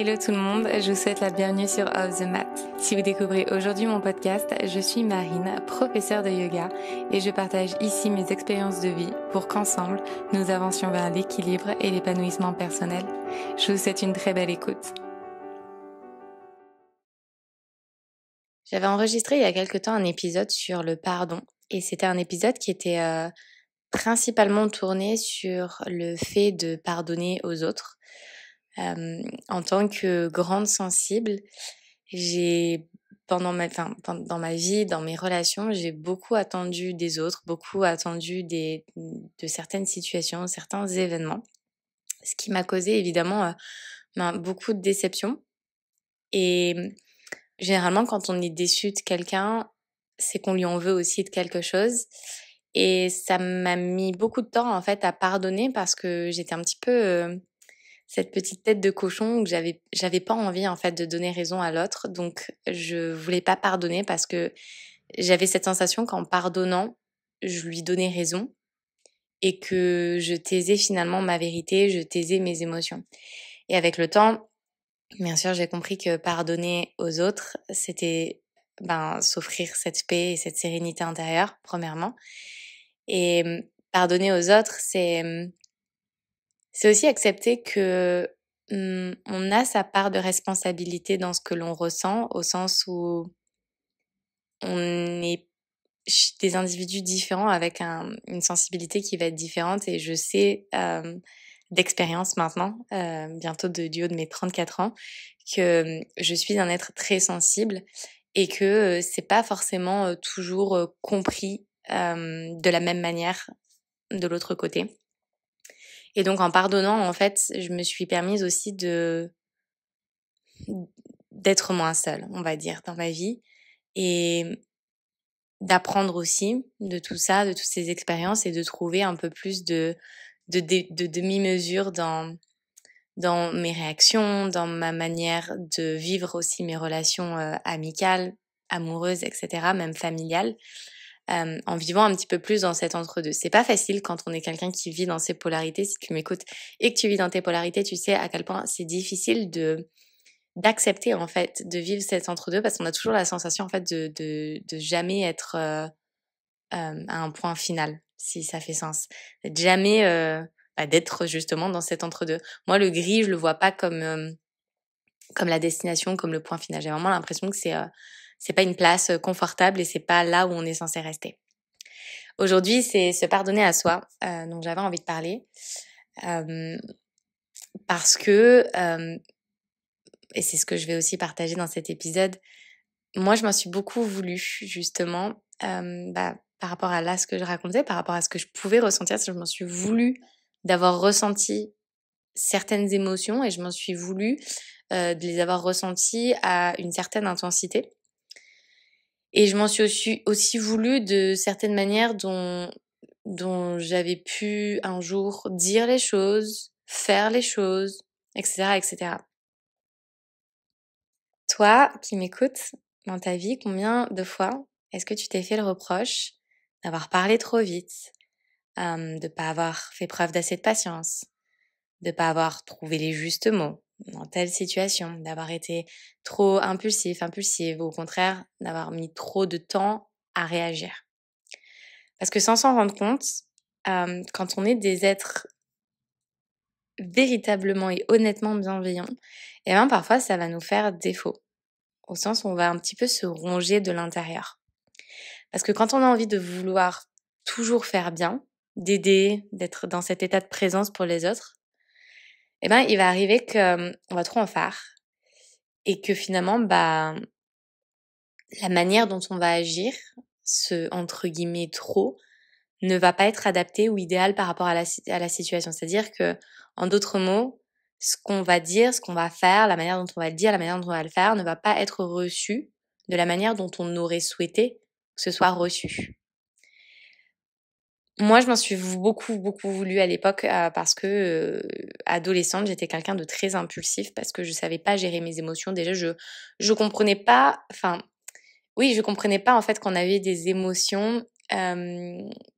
Hello tout le monde, je vous souhaite la bienvenue sur Off the Mat. Si vous découvrez aujourd'hui mon podcast, je suis Marine, professeure de yoga, et je partage ici mes expériences de vie pour qu'ensemble, nous avancions vers l'équilibre et l'épanouissement personnel. Je vous souhaite une très belle écoute. J'avais enregistré il y a quelque temps un épisode sur le pardon, et c'était un épisode qui était euh, principalement tourné sur le fait de pardonner aux autres en tant que grande sensible, j'ai pendant ma, dans ma vie, dans mes relations, j'ai beaucoup attendu des autres, beaucoup attendu des, de certaines situations, certains événements, ce qui m'a causé évidemment euh, ben, beaucoup de déception. Et mmh, généralement, quand on est déçu de quelqu'un, c'est qu'on lui en veut aussi de quelque chose. Et ça m'a mis beaucoup de temps en fait à pardonner parce que j'étais un petit peu euh, cette petite tête de cochon où j'avais j'avais pas envie en fait de donner raison à l'autre donc je voulais pas pardonner parce que j'avais cette sensation qu'en pardonnant je lui donnais raison et que je taisais finalement ma vérité je taisais mes émotions et avec le temps bien sûr j'ai compris que pardonner aux autres c'était ben s'offrir cette paix et cette sérénité intérieure premièrement et hum, pardonner aux autres c'est hum, c'est aussi accepter que mmh, on a sa part de responsabilité dans ce que l'on ressent, au sens où on est des individus différents avec une sensibilité qui va être différente et je sais d'expérience maintenant, bientôt de, du haut de mes 34 ans, que mmh, je suis un être très sensible et que c'est pas forcément toujours compris de la même manière de l'autre côté. Et donc en pardonnant, en fait, je me suis permise aussi de d'être moins seule, on va dire, dans ma vie et d'apprendre aussi de tout ça, de toutes ces expériences et de trouver un peu plus de de, de, demi-mesure dans dans mes réactions, dans ma manière de vivre aussi mes relations euh, amicales, amoureuses, etc., même familiales euh, en vivant un petit peu plus dans cet entre-deux. C'est pas facile quand on est quelqu'un qui vit dans ses polarités. Si tu m'écoutes et que tu vis dans tes polarités, tu sais à quel point c'est difficile de d'accepter en fait de vivre cet entre-deux parce qu'on a toujours la sensation en fait de, de, de jamais être euh, euh à un point final si ça fait sens jamais euh, bah, d'être justement dans cet entre-deux moi le gris je le vois pas comme euh, comme la destination comme le point final j'ai vraiment l'impression que c'est euh, c'est pas une place euh, confortable et c'est pas là où on est censé rester. Aujourd'hui, c'est se pardonner à soi euh, dont j'avais envie de parler euh, parce que euh, et c'est ce que je vais aussi partager dans cet épisode. Moi, je m'en suis beaucoup voulu justement euh, bah, par rapport à là ce que je racontais, par rapport à ce que je pouvais ressentir, je m'en suis voulu d'avoir ressenti certaines émotions et je m'en suis voulu euh, de les avoir ressenties à une certaine intensité. Et je m'en suis aussi, aussi voulu de certaines manières dont, dont j'avais pu un jour dire les choses, faire les choses, etc., etc. Toi qui m'écoutes dans ta vie, combien de fois est-ce que tu t'es fait le reproche d'avoir parlé trop vite, de pas avoir fait preuve d'assez de patience, de pas avoir trouvé les justes mots, dans telle situation, d'avoir été trop impulsif, impulsive, au contraire, d'avoir mis trop de temps à réagir. Parce que sans s'en rendre compte, quand on est des êtres véritablement et honnêtement bienveillants, et eh bien parfois ça va nous faire défaut, au sens où on va un petit peu se ronger de l'intérieur. Parce que quand on a envie de vouloir toujours faire bien, d'aider, d'être dans cet état de présence pour les autres, eh ben, il va arriver qu'on va trop en faire et que finalement, bah, la manière dont on va agir, ce entre guillemets trop, ne va pas être adaptée ou idéale par rapport à la, à la situation. C'est-à-dire que, en d'autres mots, ce qu'on va dire, ce qu'on va faire, la manière dont on va le dire, la manière dont on va le faire, ne va pas être reçu de la manière dont on aurait souhaité que ce soit reçu moi, je m'en suis beaucoup, beaucoup voulu à l'époque euh, parce que, euh, adolescente, j'étais quelqu'un de très impulsif parce que je savais pas gérer mes émotions. Déjà, je je comprenais pas. Enfin, oui, je comprenais pas en fait qu'on avait des émotions euh,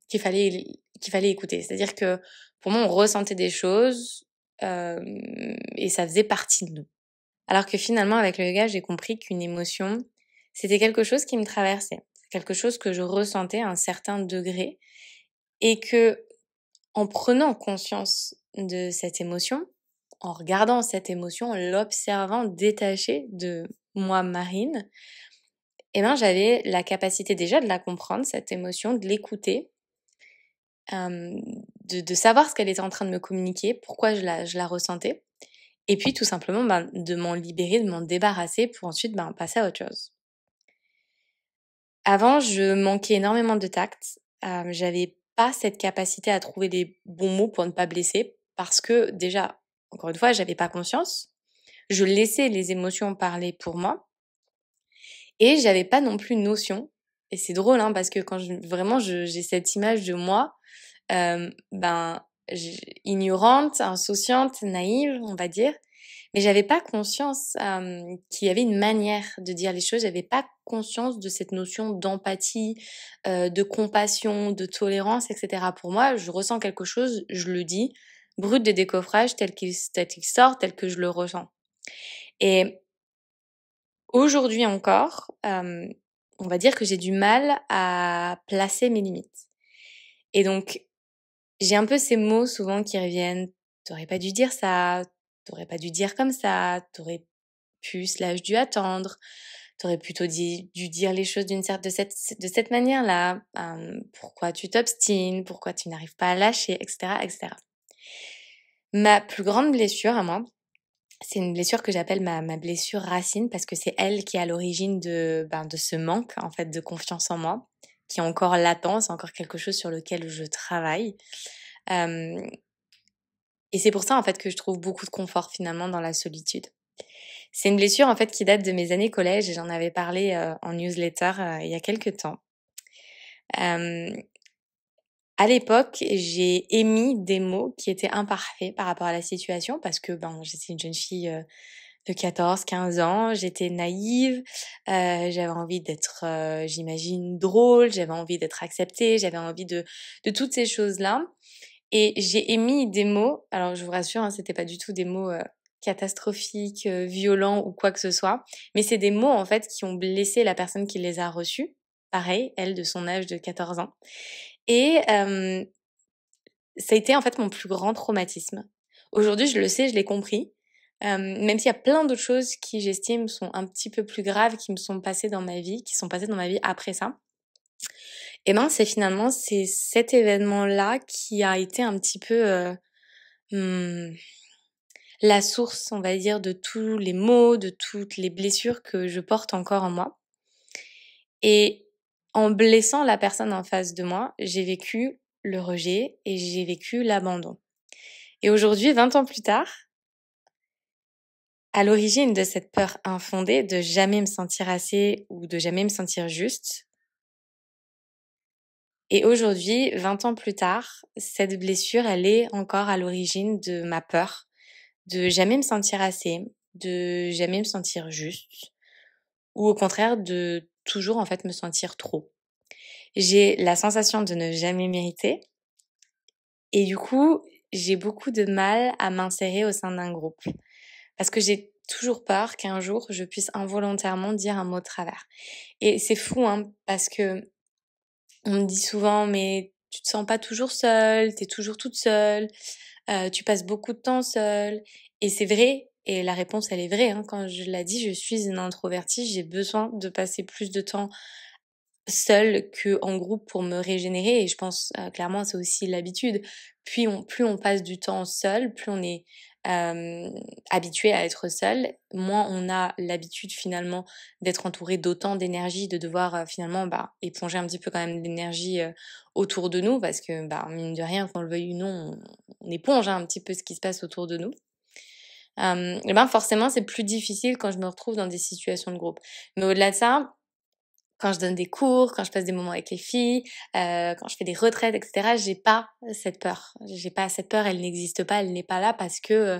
qu'il fallait qu'il fallait écouter. C'est-à-dire que pour moi, on ressentait des choses et ça faisait partie de nous. Alors que finalement, avec le yoga, j'ai compris qu'une émotion, c'était quelque chose qui me traversait, quelque chose que je ressentais à un certain degré et que, en prenant conscience de cette émotion, en regardant cette émotion, en l'observant détachée de moi, Marine, eh ben, j'avais la capacité déjà de la comprendre, cette émotion, de l'écouter, de, de, savoir ce qu'elle était en train de me communiquer, pourquoi je la, je la ressentais, et puis tout simplement ben, de m'en libérer, de m'en débarrasser pour ensuite ben, passer à autre chose. Avant, je manquais énormément de tact, j'avais pas cette capacité à trouver des bons mots pour ne pas blesser parce que déjà, encore une fois, j'avais pas conscience. Je laissais les émotions parler pour moi. Et j'avais pas non plus notion. Et c'est drôle, hein, parce que quand je, vraiment j'ai cette image de moi, euh, ben, ignorante, insouciante, naïve, on va dire, mais j'avais pas conscience qu'il y avait une manière de dire les choses. J'avais pas conscience de cette notion d'empathie, de compassion, de tolérance, etc. Pour moi, je ressens quelque chose, je le dis, brut des décoffrage, tel qu'il sort, tel que je le ressens. Et aujourd'hui encore, on va dire que j'ai du mal à placer mes limites. Et donc, j'ai un peu ces mots souvent qui reviennent. T'aurais pas dû dire ça, t'aurais pas dû dire comme ça, t'aurais pu slash dû attendre, t'aurais plutôt dit, dû dire les choses d'une certaine de cette, de cette manière-là, pourquoi tu t'obstines, pourquoi tu n'arrives pas à lâcher, etc., etc. Ma plus grande blessure à moi, c'est une blessure que j'appelle ma, ma, blessure racine parce que c'est elle qui est à l'origine de, ben, de ce manque en fait de confiance en moi, qui est encore latent, c'est encore quelque chose sur lequel je travaille. Et c'est pour ça en fait que je trouve beaucoup de confort finalement dans la solitude. C'est une blessure en fait qui date de mes années collège et j'en avais parlé euh, en newsletter euh, il y a quelques temps. Euh, à l'époque, j'ai émis des mots qui étaient imparfaits par rapport à la situation parce que ben j'étais une jeune fille euh, de 14, 15 ans, j'étais naïve, euh, j'avais envie d'être, j'imagine, drôle, j'avais envie d'être acceptée, j'avais envie de, de toutes ces choses-là. Et j'ai émis des mots, alors je vous rassure, hein, c'était pas du tout des mots euh, catastrophiques, euh, violents ou quoi que ce soit, mais c'est des mots en fait qui ont blessé la personne qui les a reçus, pareil, elle de son âge de 14 ans. Et ça a été en fait mon plus grand traumatisme. Aujourd'hui, je le sais, je l'ai compris, même s'il y a plein d'autres choses qui, j'estime, sont un petit peu plus graves, qui me sont passées dans ma vie, qui sont passées dans ma vie après ça. Et eh ben c'est finalement c'est cet événement là qui a été un petit peu euh, hmm, la source, on va dire, de tous les maux, de toutes les blessures que je porte encore en moi. Et en blessant la personne en face de moi, j'ai vécu le rejet et j'ai vécu l'abandon. Et aujourd'hui, 20 ans plus tard, à l'origine de cette peur infondée de jamais me sentir assez ou de jamais me sentir juste, et aujourd'hui, 20 ans plus tard, cette blessure, elle est encore à l'origine de ma peur de jamais me sentir assez, de jamais me sentir juste, ou au contraire de toujours en fait me sentir trop. J'ai la sensation de ne jamais mériter, et du coup, j'ai beaucoup de mal à m'insérer au sein d'un groupe, parce que j'ai toujours peur qu'un jour je puisse involontairement dire un mot de travers. Et c'est fou, hein, parce que on me dit souvent, mais tu te sens pas toujours seule, t'es toujours toute seule, euh, tu passes beaucoup de temps seule. Et c'est vrai, et la réponse elle est vraie. Hein. Quand je l'ai dit, je suis une introvertie, j'ai besoin de passer plus de temps seule qu'en groupe pour me régénérer. Et je pense euh, clairement c'est aussi l'habitude. Puis plus on passe du temps seul, plus on est euh, habitué à être seul, moins on a l'habitude finalement d'être entouré d'autant d'énergie, de devoir finalement bah, éponger un petit peu quand même l'énergie autour de nous, parce que bah, mine de rien, qu'on le veuille ou non, on, éponge hein, un petit peu ce qui se passe autour de nous. et ben forcément, c'est plus difficile quand je me retrouve dans des situations de groupe. Mais au-delà de ça, quand je donne des cours, quand je passe des moments avec les filles, euh, quand je fais des retraites, etc. J'ai pas cette peur. J'ai pas cette peur. Elle n'existe pas. Elle n'est pas là parce que euh,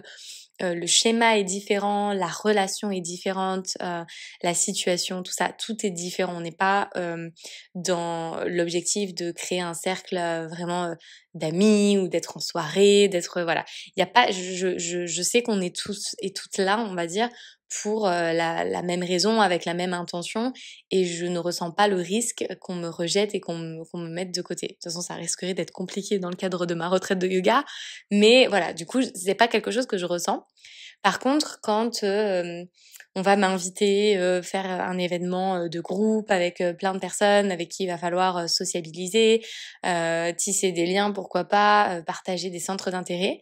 euh, le schéma est différent, la relation est différente, euh, la situation, tout ça, tout est différent. On n'est pas euh, dans l'objectif de créer un cercle euh, vraiment euh, d'amis ou d'être en soirée, d'être voilà. Il y a pas, je, je, je sais qu'on est tous et toutes là, on va dire, pour euh, la, même raison, avec la même intention, et je ne ressens pas le risque qu'on me rejette et qu'on me, mette de côté. De toute façon, ça risquerait d'être compliqué dans le cadre de ma retraite de yoga, mais voilà, du coup, c'est pas quelque chose que je ressens. Par contre, quand euh, on va m'inviter euh, faire un événement euh, de groupe avec plein de personnes avec qui il va falloir sociabiliser, tisser des liens, pourquoi pas, partager des centres d'intérêt,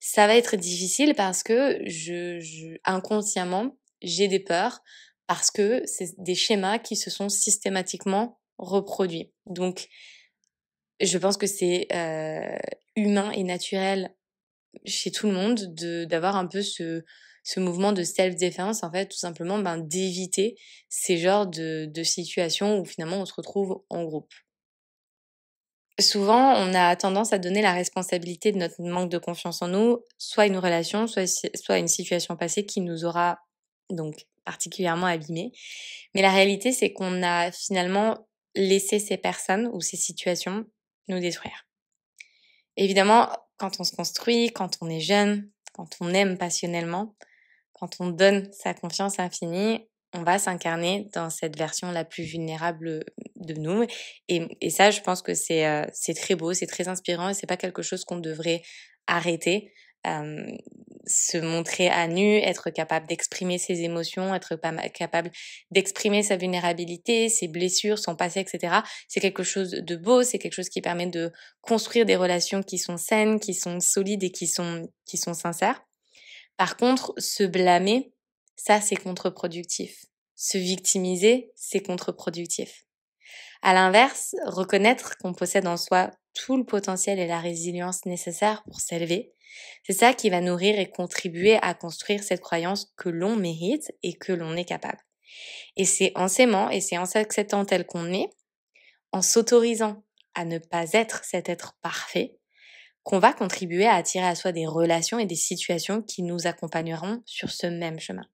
ça va être difficile parce que je, inconsciemment, j'ai des peurs parce que c'est des schémas qui se sont systématiquement reproduits. Donc, je pense que c'est euh, humain et naturel chez tout le monde de d'avoir un peu ce, ce mouvement de self-défense, en fait, tout simplement ben, d'éviter ces genres de, de situations où finalement on se retrouve en groupe souvent, on a tendance à donner la responsabilité de notre manque de confiance en nous, soit une relation, soit, une situation passée qui nous aura donc particulièrement abîmés. Mais la réalité, c'est qu'on a finalement laissé ces personnes ou ces situations nous détruire. Évidemment, quand on se construit, quand on est jeune, quand on aime passionnellement, quand on donne sa confiance infinie, on va s'incarner dans cette version la plus vulnérable de nous. Et, ça, je pense que euh, c'est très beau, c'est très inspirant et c'est pas quelque chose qu'on devrait arrêter. se montrer à nu, être capable d'exprimer ses émotions, être capable d'exprimer sa vulnérabilité, ses blessures, son passé, etc. C'est quelque chose de beau, c'est quelque chose qui permet de construire des relations qui sont saines, qui sont solides et qui sont, qui sont sincères. Par contre, se blâmer, ça c'est contre-productif. Se victimiser, c'est contre-productif. À l'inverse, reconnaître qu'on possède en soi tout le potentiel et la résilience nécessaire pour s'élever, c'est ça qui va nourrir et contribuer à construire cette croyance que l'on mérite et que l'on est capable. Et c'est en s'aimant et c'est en s'acceptant tel qu'on est, en s'autorisant à ne pas être cet être parfait, qu'on va contribuer à attirer à soi des relations et des situations qui nous accompagneront sur ce même chemin.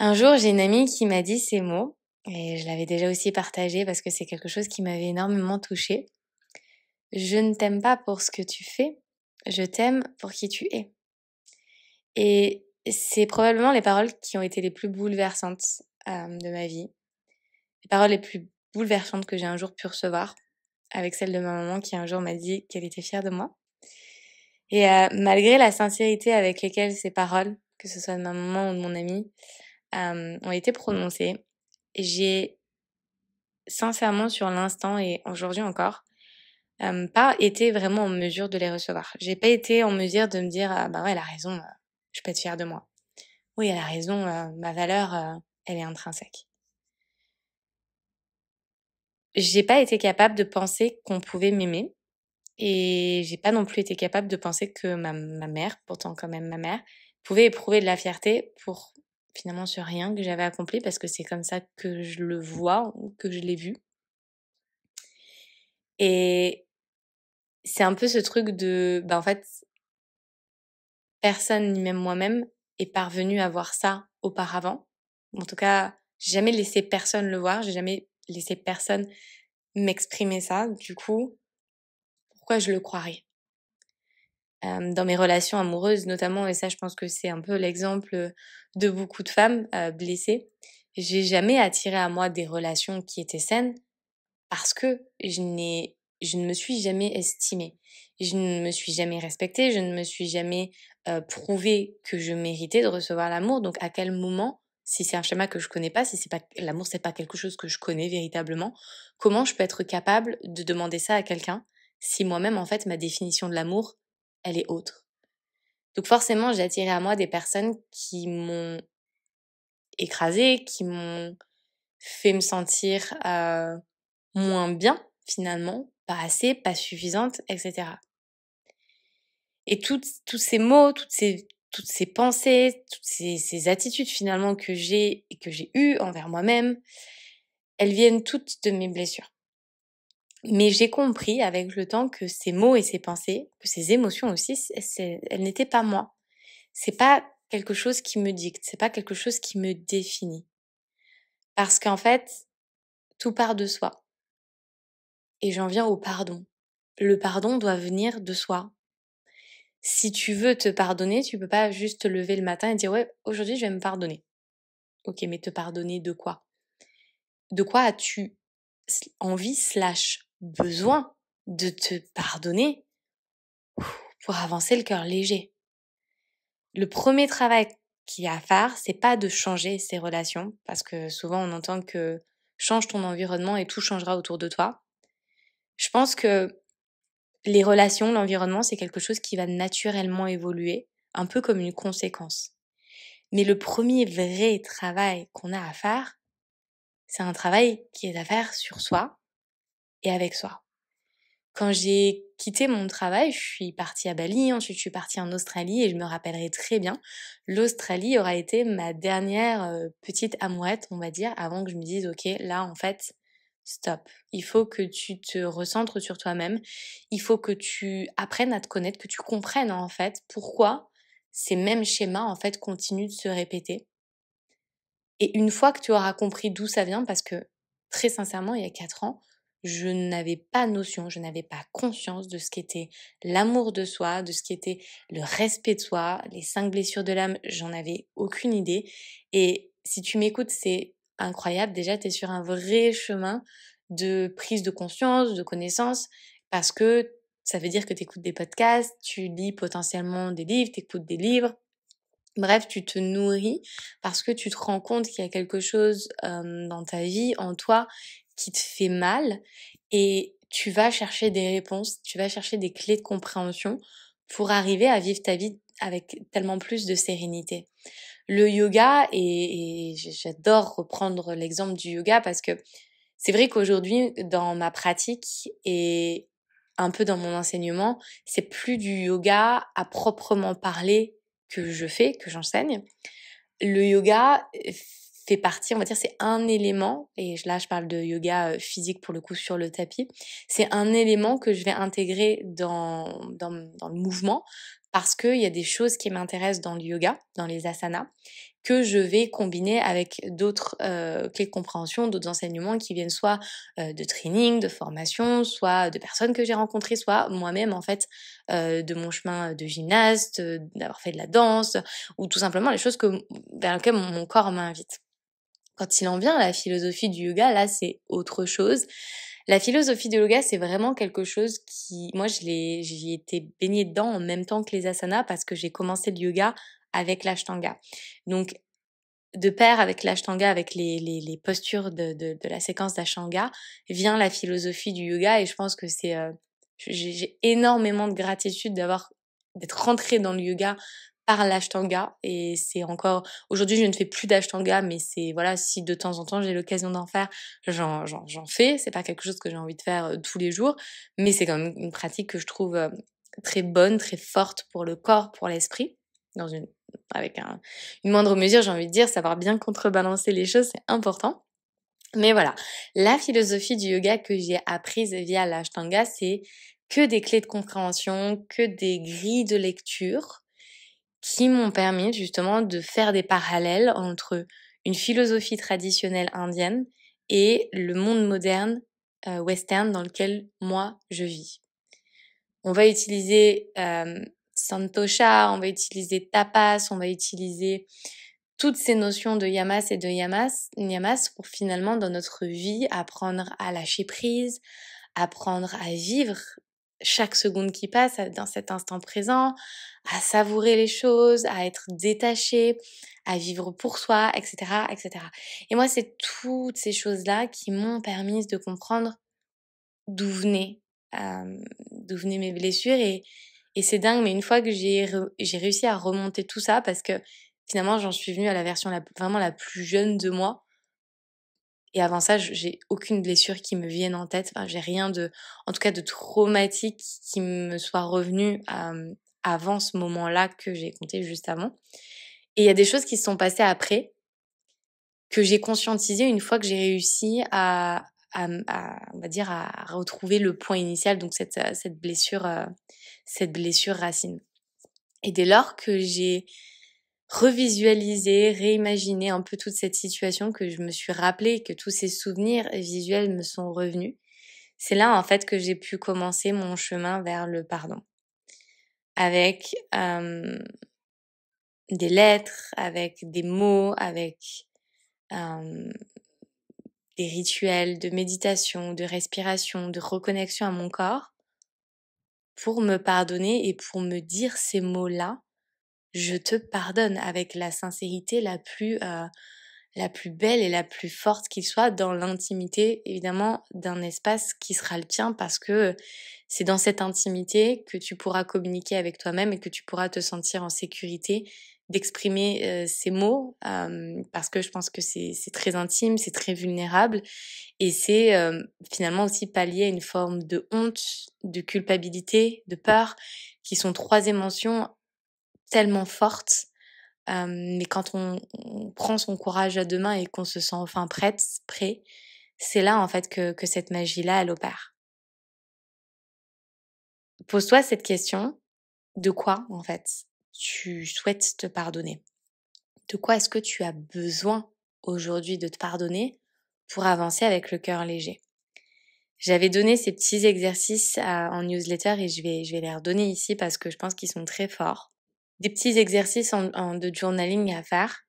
Un jour, j'ai une amie qui m'a dit ces mots, et je l'avais déjà aussi partagé parce que c'est quelque chose qui m'avait énormément touchée. Je ne t'aime pas pour ce que tu fais, je t'aime pour qui tu es. Et c'est probablement les paroles qui ont été les plus bouleversantes euh, de ma vie. Les paroles les plus bouleversantes que j'ai un jour pu recevoir, avec celle de ma maman qui un jour m'a dit qu'elle était fière de moi. Et euh, malgré la sincérité avec lesquelles ces paroles, que ce soit de ma maman ou de mon amie, euh, ont été prononcées. J'ai sincèrement sur l'instant et aujourd'hui encore euh, pas été vraiment en mesure de les recevoir. J'ai pas été en mesure de me dire ah, bah ouais elle a raison, euh, je peux être fière de moi. Oui elle a raison, ma valeur elle est intrinsèque. J'ai pas été capable de penser qu'on pouvait m'aimer et j'ai pas non plus été capable de penser que ma, ma mère, pourtant quand même ma mère, pouvait éprouver de la fierté pour finalement sur rien que j'avais accompli parce que c'est comme ça que je le vois, que je l'ai vu. Et c'est un peu ce truc de, ben en fait, personne, ni même moi-même, est parvenu à voir ça auparavant. En tout cas, j'ai jamais laissé personne le voir, j'ai jamais laissé personne m'exprimer ça. Du coup, pourquoi je le croirais euh, dans mes relations amoureuses notamment, et ça je pense que c'est un peu l'exemple de beaucoup de femmes euh, blessées, j'ai jamais attiré à moi des relations qui étaient saines parce que je n'ai je ne me suis jamais estimée. Je ne me suis jamais respectée, je ne me suis jamais euh, prouvée prouvé que je méritais de recevoir l'amour. Donc à quel moment, si c'est un schéma que je connais pas, si c'est pas l'amour c'est pas quelque chose que je connais véritablement, comment je peux être capable de demander ça à quelqu'un si moi-même en fait ma définition de l'amour elle est autre. Donc forcément, j'ai attiré à moi des personnes qui m'ont écrasée, qui m'ont fait me sentir euh, moins bien finalement, pas assez, pas suffisante, etc. Et toutes, tous ces mots, toutes ces, toutes ces pensées, toutes ces, attitudes finalement que j'ai que j'ai eues envers moi-même, elles viennent toutes de mes blessures. Mais j'ai compris avec le temps que ces mots et ces pensées, que ces émotions aussi, elles n'étaient pas moi. C'est pas quelque chose qui me dicte, c'est pas quelque chose qui me définit. Parce qu'en fait, tout part de soi. Et j'en viens au pardon. Le pardon doit venir de soi. Si tu veux te pardonner, tu peux pas juste te lever le matin et dire ouais, aujourd'hui je vais me pardonner. Ok, mais te pardonner de quoi De quoi as-tu envie slash besoin de te pardonner pour avancer le cœur léger. Le premier travail qu'il y a à faire, c'est pas de changer ses relations, parce que souvent on entend que change ton environnement et tout changera autour de toi. Je pense que les relations, l'environnement, c'est quelque chose qui va naturellement évoluer, un peu comme une conséquence. Mais le premier vrai travail qu'on a à faire, c'est un travail qui est à faire sur soi, et avec soi. Quand j'ai quitté mon travail, je suis partie à Bali, ensuite je suis partie en Australie et je me rappellerai très bien, l'Australie aura été ma dernière euh, petite amourette, on va dire, avant que je me dise, ok, là en fait, stop. Il faut que tu te recentres sur toi-même, il faut que tu apprennes à te connaître, que tu comprennes en fait pourquoi ces mêmes schémas en fait continuent de se répéter. Et une fois que tu auras compris d'où ça vient, parce que très sincèrement, il y a quatre ans, je n'avais pas notion, je n'avais pas conscience de ce qu'était l'amour de soi, de ce qu'était le respect de soi, les cinq blessures de l'âme, j'en avais aucune idée. Et si tu m'écoutes, c'est incroyable, déjà tu es sur un vrai chemin de prise de conscience, de connaissance, parce que ça veut dire que tu écoutes des podcasts, tu lis potentiellement des livres, tu écoutes des livres, Bref, tu te nourris parce que tu te rends compte qu'il y a quelque chose dans ta vie, en toi, qui te fait mal et tu vas chercher des réponses, tu vas chercher des clés de compréhension pour arriver à vivre ta vie avec tellement plus de sérénité. Le yoga, et, j'adore reprendre l'exemple du yoga parce que c'est vrai qu'aujourd'hui, dans ma pratique et un peu dans mon enseignement, c'est plus du yoga à proprement parler que je fais, que j'enseigne. Le yoga euh, fait partie, on va dire, c'est un élément, et là je parle de yoga euh, physique pour le coup sur le tapis, c'est un élément que je vais intégrer dans, dans, dans le mouvement parce qu'il y a des choses qui m'intéressent dans le yoga, dans les asanas, que je vais combiner avec d'autres euh, clés de compréhension, d'autres enseignements qui viennent soit euh, de training, de formation, soit de personnes que j'ai rencontrées, soit moi-même en fait euh, de mon chemin de gymnaste, euh, d'avoir fait de la danse, ou tout simplement les choses que, vers lesquelles mon corps m'invite. Quand il en vient la philosophie du yoga, là, c'est autre chose. La philosophie du yoga, c'est vraiment quelque chose qui, moi, je l'ai, j'y étais baignée dedans en même temps que les asanas parce que j'ai commencé le yoga avec l'ashtanga. Donc, de pair avec l'ashtanga, avec les, postures de, la séquence d'ashtanga, vient la philosophie du yoga et je pense que c'est, euh, j'ai énormément de gratitude d'avoir d'être rentrée dans le yoga par l'ashtanga et c'est encore aujourd'hui je ne fais plus d'ashtanga mais c'est voilà si de temps en temps j'ai l'occasion d'en faire j'en j'en fais c'est pas quelque chose que j'ai envie de faire euh, tous les jours mais c'est quand même une pratique que je trouve euh, très bonne très forte pour le corps pour l'esprit dans une avec une moindre mesure j'ai envie de dire savoir bien contrebalancer les choses c'est important mais voilà la philosophie du yoga que j'ai apprise via l'ashtanga c'est que des clés de compréhension que des grilles de lecture qui m'ont permis justement de faire des parallèles entre une philosophie traditionnelle indienne et le monde moderne euh, western dans lequel moi je vis. On va utiliser euh, santosha, on va utiliser tapas, on va utiliser toutes ces notions de yamas et de yamas, yamas pour finalement dans notre vie apprendre à lâcher prise, apprendre à vivre chaque seconde qui passe dans cet instant présent, à savourer les choses, à être détaché, à vivre pour soi, etc., etc. Et moi, c'est toutes ces choses-là qui m'ont permis de comprendre d'où venaient, d'où venaient mes blessures et, c'est dingue, mais une fois que j'ai, réussi à remonter tout ça, parce que finalement, j'en suis venue à la version vraiment la plus jeune de moi, et avant ça, j'ai aucune blessure qui me vienne en tête. Enfin, j'ai rien de, en tout cas, de traumatique qui me soit revenu avant ce moment-là que j'ai compté juste avant. Et il y a des choses qui se sont passées après que j'ai conscientisé une fois que j'ai réussi à, à, à, on va dire, à retrouver le point initial, donc cette, cette blessure, cette blessure racine. Et dès lors que j'ai revisualiser, réimaginer un peu toute cette situation que je me suis rappelée, que tous ces souvenirs visuels me sont revenus. C'est là en fait que j'ai pu commencer mon chemin vers le pardon. Avec des lettres, avec des mots, avec des rituels de méditation, de respiration, de reconnexion à mon corps, pour me pardonner et pour me dire ces mots-là je te pardonne avec la sincérité la plus euh, la plus belle et la plus forte qu'il soit dans l'intimité évidemment d'un espace qui sera le tien parce que c'est dans cette intimité que tu pourras communiquer avec toi-même et que tu pourras te sentir en sécurité d'exprimer euh, ces mots euh, parce que je pense que c'est très intime, c'est très vulnérable et c'est finalement aussi pallier à une forme de honte, de culpabilité, de peur qui sont trois émotions tellement forte. Euh, mais quand on, prend son courage à deux mains et qu'on se sent enfin prête, prêt, c'est là en fait que, cette magie-là, elle opère. Pose-toi cette question, de quoi en fait tu souhaites te pardonner De quoi est-ce que tu as besoin aujourd'hui de te pardonner pour avancer avec le cœur léger j'avais donné ces petits exercices euh, en newsletter et je vais, je vais les redonner ici parce que je pense qu'ils sont très forts des petits exercices en, de journaling à faire.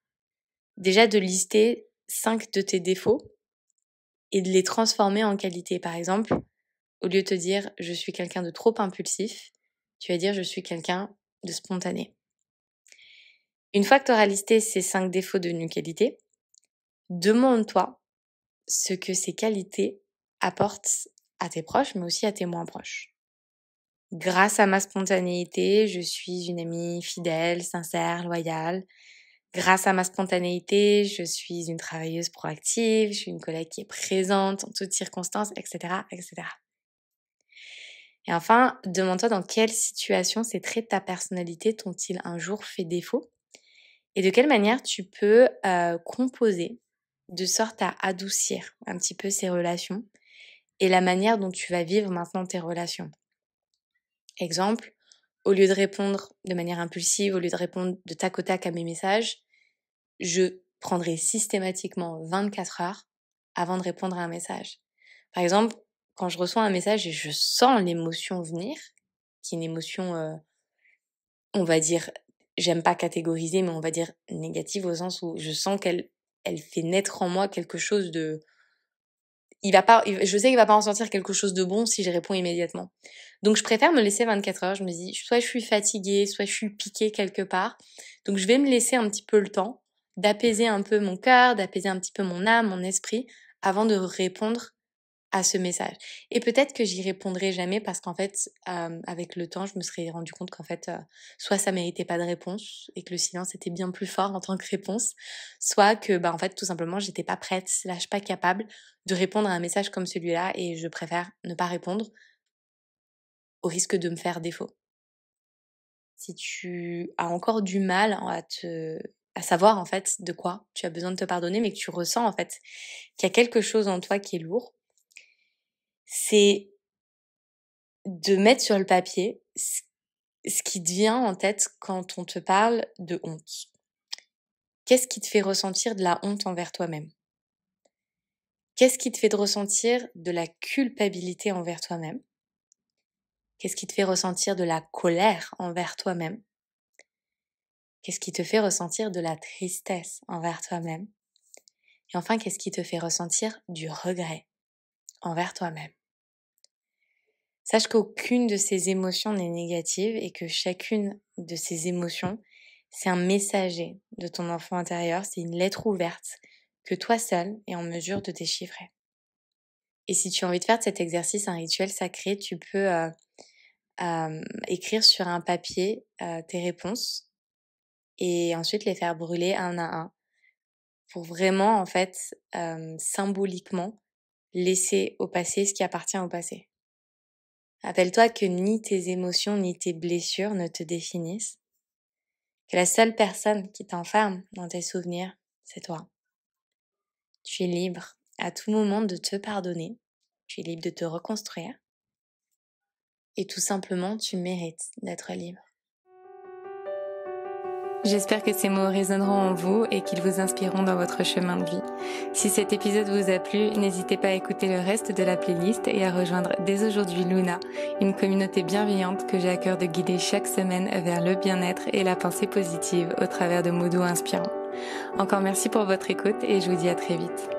Déjà de lister cinq de tes défauts et de les transformer en qualité. Par exemple, au lieu de te dire je suis quelqu'un de trop impulsif, tu vas dire je suis quelqu'un de spontané. Une fois que tu auras listé ces cinq défauts de qualité, demande-toi ce que ces qualités apportent à tes proches, mais aussi à tes moins proches grâce à ma spontanéité, je suis une amie fidèle, sincère, loyale. Grâce à ma spontanéité, je suis une travailleuse proactive, je suis une collègue qui est présente en toutes circonstances, etc., etc. Et enfin, demande-toi dans quelle situation ces traits de ta personnalité t'ont-ils un jour fait défaut et de quelle manière tu peux composer de sorte à adoucir un petit peu ces relations et la manière dont tu vas vivre maintenant tes relations. Exemple, au lieu de répondre de manière impulsive, au lieu de répondre de tac au tac à mes messages, je prendrai systématiquement 24 heures avant de répondre à un message. Par exemple, quand je reçois un message et je sens l'émotion venir, qui est une émotion, euh, on va dire, j'aime pas catégoriser, mais on va dire négative au sens où je sens qu'elle elle fait naître en moi quelque chose de il va pas, je sais qu'il va pas en sortir quelque chose de bon si je réponds immédiatement. Donc je préfère me laisser 24 heures. Je me dis, soit je suis fatiguée, soit je suis piquée quelque part. Donc je vais me laisser un petit peu le temps d'apaiser un peu mon cœur, d'apaiser un petit peu mon âme, mon esprit, avant de répondre à ce message. Et peut-être que j'y répondrai jamais parce qu'en fait, avec le temps, je me serais rendu compte qu'en fait, soit ça méritait pas de réponse et que le silence était bien plus fort en tant que réponse, soit que, bah, en fait, tout simplement, j'étais pas prête, slash pas capable de répondre à un message comme celui-là et je préfère ne pas répondre au risque de me faire défaut. Si tu as encore du mal à te à savoir en fait de quoi tu as besoin de te pardonner, mais que tu ressens en fait qu'il y a quelque chose en toi qui est lourd, c'est de mettre sur le papier ce qui te vient en tête quand on te parle de honte. Qu'est-ce qui te fait ressentir de la honte envers toi-même Qu'est-ce qui te fait ressentir de la culpabilité envers toi-même Qu'est-ce qui te fait ressentir de la colère envers toi-même Qu'est-ce qui te fait ressentir de la tristesse envers toi-même Et enfin, qu'est-ce qui te fait ressentir du regret envers toi-même. Sache qu'aucune de ces émotions n'est négative et que chacune de ces émotions, c'est un messager de ton enfant intérieur, c'est une lettre ouverte que toi seul es en mesure de déchiffrer. Et si tu as envie de faire de cet exercice un rituel sacré, tu peux euh, écrire sur un papier euh, tes réponses et ensuite les faire brûler un à un pour vraiment en fait symboliquement laisser au passé ce qui appartient au passé. appelle toi que ni tes émotions ni tes blessures ne te définissent, que la seule personne qui t'enferme dans tes souvenirs, c'est toi. Tu es libre à tout moment de te pardonner, tu es libre de te reconstruire, et tout simplement tu mérites d'être libre. J'espère que ces mots résonneront en vous et qu'ils vous inspireront dans votre chemin de vie. Si cet épisode vous a plu, n'hésitez pas à écouter le reste de la playlist et à rejoindre dès aujourd'hui Luna, une communauté bienveillante que j'ai à cœur de guider chaque semaine vers le bien-être et la pensée positive au travers de mots doux inspirants. Encore merci pour votre écoute et je vous dis à très vite.